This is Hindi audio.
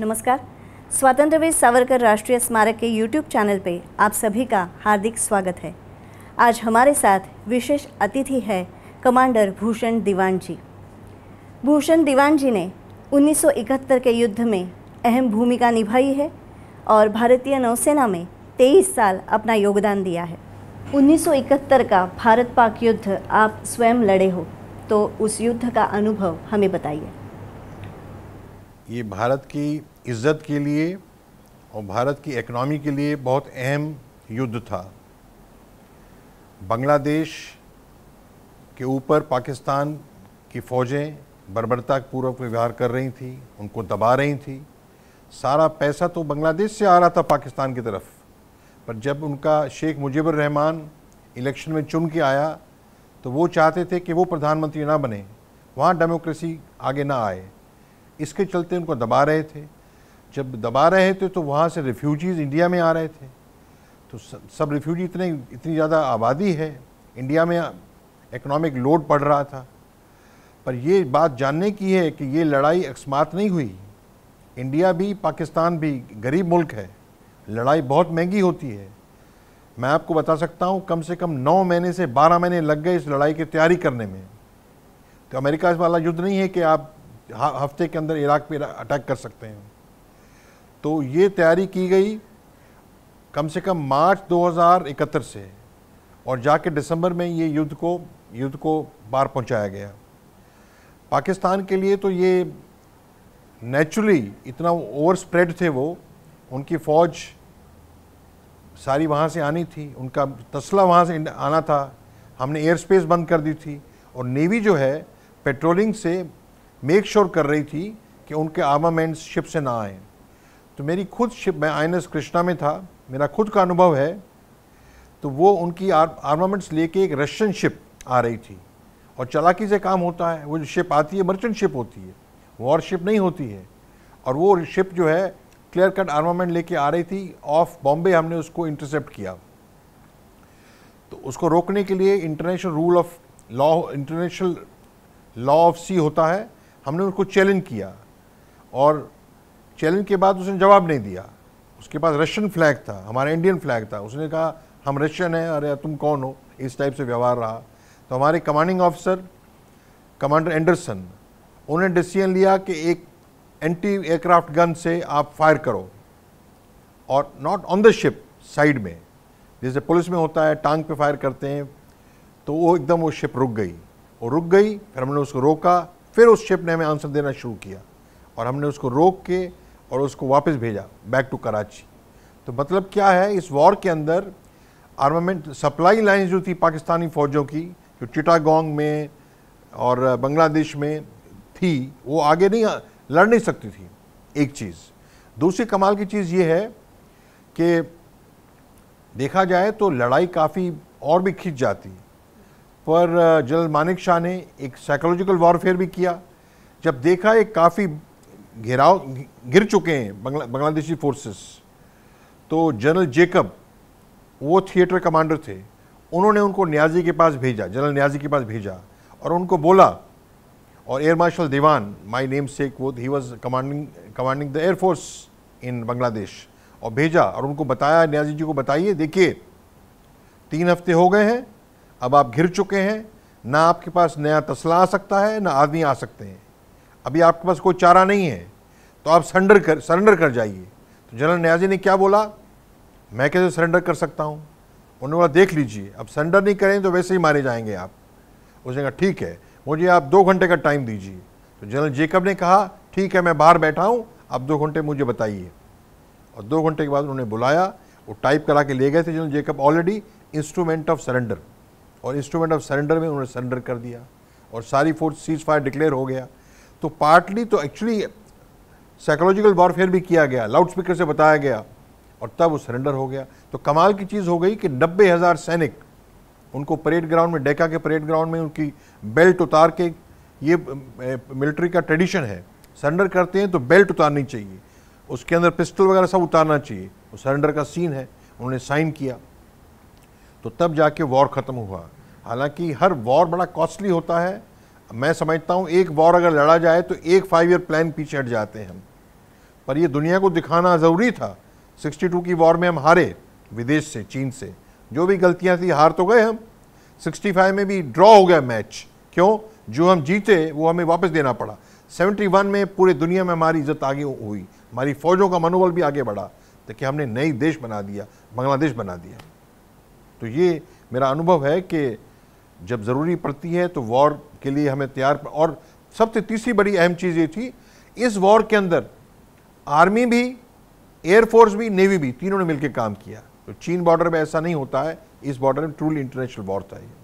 नमस्कार स्वातंत्रवीर सावरकर राष्ट्रीय स्मारक के यूट्यूब चैनल पे आप सभी का हार्दिक स्वागत है आज हमारे साथ विशेष अतिथि है कमांडर भूषण दीवान जी भूषण दीवान जी ने 1971 के युद्ध में अहम भूमिका निभाई है और भारतीय नौसेना में 23 साल अपना योगदान दिया है 1971 का भारत पाक युद्ध आप स्वयं लड़े हो तो उस युद्ध का अनुभव हमें बताइए ये भारत की इज्जत के लिए और भारत की इकनॉमी के लिए बहुत अहम युद्ध था बांग्लादेश के ऊपर पाकिस्तान की फ़ौजें बर्बरतापूर्वक व्यवहार कर रही थी उनको दबा रही थी सारा पैसा तो बांग्लादेश से आ रहा था पाकिस्तान की तरफ पर जब उनका शेख मुजीबर रहमान इलेक्शन में चुन के आया तो वो चाहते थे कि वो प्रधानमंत्री ना बने वहाँ डेमोक्रेसी आगे ना आए इसके चलते उनको दबा रहे थे जब दबा रहे थे तो वहाँ से रिफ्यूजीज़ इंडिया में आ रहे थे तो सब रिफ्यूजी इतने इतनी ज़्यादा आबादी है इंडिया में इकोनॉमिक लोड पड़ रहा था पर ये बात जानने की है कि ये लड़ाई अकस्मात नहीं हुई इंडिया भी पाकिस्तान भी गरीब मुल्क है लड़ाई बहुत महंगी होती है मैं आपको बता सकता हूँ कम से कम नौ महीने से बारह महीने लग गए इस लड़ाई की तैयारी करने में तो अमेरिका इस वाला युद्ध नहीं है कि आप हफ्ते के अंदर इराक पे अटैक कर सकते हैं तो ये तैयारी की गई कम से कम मार्च 2071 से और जाके दिसंबर में ये युद्ध को युद्ध को बाहर पहुंचाया गया पाकिस्तान के लिए तो ये नेचुरली इतना ओवर स्प्रेड थे वो उनकी फ़ौज सारी वहाँ से आनी थी उनका तसला वहाँ से आना था हमने एयर स्पेस बंद कर दी थी और नेवी जो है पेट्रोलिंग से मेक श्योर sure कर रही थी कि उनके आर्मामेंट्स शिप से ना आए तो मेरी खुद शिप मैं आई कृष्णा में था मेरा खुद का अनुभव है तो वो उनकी आर्मामेंट्स लेके एक रशियन शिप आ रही थी और चलाकी से काम होता है वो जो शिप आती है मर्चेंट शिप होती है वॉर शिप नहीं होती है और वो शिप जो है क्लियर कट आर्मामेंट लेके आ रही थी ऑफ बॉम्बे हमने उसको इंटरसेप्ट किया तो उसको रोकने के लिए international rule of law international law of sea होता है हमने उसको चैलेंज किया और चैलेंज के बाद उसने जवाब नहीं दिया उसके पास रशियन फ्लैग था हमारा इंडियन फ्लैग था उसने कहा हम रशियन हैं अरे तुम कौन हो इस टाइप से व्यवहार रहा तो हमारे कमांडिंग ऑफिसर कमांडर एंडरसन उन्होंने डिसीजन लिया कि एक एंटी एयरक्राफ्ट गन से आप फायर करो और not on the ship side में जैसे पुलिस में होता है टांग पे फायर करते हैं तो वो एकदम वो शिप रुक गई वो रुक गई फिर हमने उसको रोका फिर उस शिप ने हमें आंसर देना शुरू किया और हमने उसको रोक के और उसको वापस भेजा बैक टू कराची तो मतलब क्या है इस वॉर के अंदर आर्मामेंट सप्लाई लाइन जो थी पाकिस्तानी फ़ौजों की जो चिटागोंग में और बांग्लादेश में थी वो आगे नहीं लड़ नहीं सकती थी एक चीज़ दूसरी कमाल की चीज़ ये है कि देखा जाए तो लड़ाई काफ़ी और भी खिंच जाती पर जनरल मानिक शाह ने एक साइकोलॉजिकल वॉरफेयर भी किया जब देखा एक काफ़ी घेराव गिर चुके हैं बंगला बांग्लादेशी फोर्सेस तो जनरल जेकब वो थिएटर कमांडर थे उन्होंने उनको न्याजी के पास भेजा जनरल न्याजी के पास भेजा और उनको बोला और air marshal Diwan my name से वो ही was commanding commanding the air force in Bangladesh और भेजा और उनको बताया न्याजी जी को बताइए देखिए तीन हफ्ते हो गए हैं अब आप घिर चुके हैं ना आपके पास नया तसला आ सकता है ना आदमी आ सकते हैं अभी आपके पास कोई चारा नहीं है तो आप सरेंडर कर सरेंडर कर जाइए तो जनरल न्याजी ने क्या बोला मैं कैसे सरेंडर कर सकता हूँ उन्होंने बोला देख लीजिए अब सरेंडर नहीं करें तो वैसे ही मारे जाएंगे आप उसने कहा ठीक है मुझे आप दो घंटे का टाइम दीजिए तो जनरल जेकब ने कहा ठीक है मैं बाहर बैठा हूँ आप दो घंटे मुझे बताइए और दो घंटे के बाद उन्होंने बुलाया वो टाइप करा के ले गए थे general Jacob already instrument of surrender और इंस्ट्रूमेंट ऑफ सरेंडर में उन्होंने सरेंडर कर दिया और सारी फोर्स सीज फायर डिक्लेयर हो गया तो पार्टली तो एक्चुअली साइकोलॉजिकल वॉरफेयर भी किया गया लाउड स्पीकर से बताया गया और तब वो सरेंडर हो गया तो कमाल की चीज़ हो गई कि नब्बे हज़ार सैनिक उनको परेड ग्राउंड में डेका के परेड ग्राउंड में उनकी बेल्ट उतार के ये मिलिट्री का ट्रेडिशन है सरेंडर करते हैं तो बेल्ट उतारनी चाहिए उसके अंदर पिस्टल वगैरह सब उतारना चाहिए वो सरेंडर का सीन है उन्होंने साइन किया तो तब जाके वॉर ख़त्म हुआ हालांकि हर वॉर बड़ा कॉस्टली होता है मैं समझता हूँ एक वॉर अगर लड़ा जाए तो एक फाइव ईयर प्लान पीछे हट जाते हैं हम पर यह दुनिया को दिखाना ज़रूरी था 62 की वॉर में हम हारे विदेश से चीन से जो भी गलतियाँ थी हार तो गए हम 65 में भी ड्रॉ हो गया मैच क्यों जो हम जीते वो हमें वापस देना पड़ा 71 में पूरे दुनिया में हमारी इज्जत आगे हुई हमारी फ़ौजों का मनोबल भी आगे बढ़ा तो हमने नई देश बना दिया बांग्लादेश बना दिया तो ये मेरा अनुभव है कि जब ज़रूरी पड़ती है तो वॉर के लिए हमें तैयार और सबसे तीसरी बड़ी अहम चीज़ ये थी इस वॉर के अंदर आर्मी भी एयरफोर्स भी नेवी भी तीनों ने मिलकर काम किया तो चीन बॉर्डर में ऐसा नहीं होता है इस बॉर्डर में ट्रूली इंटरनेशनल वॉर था ये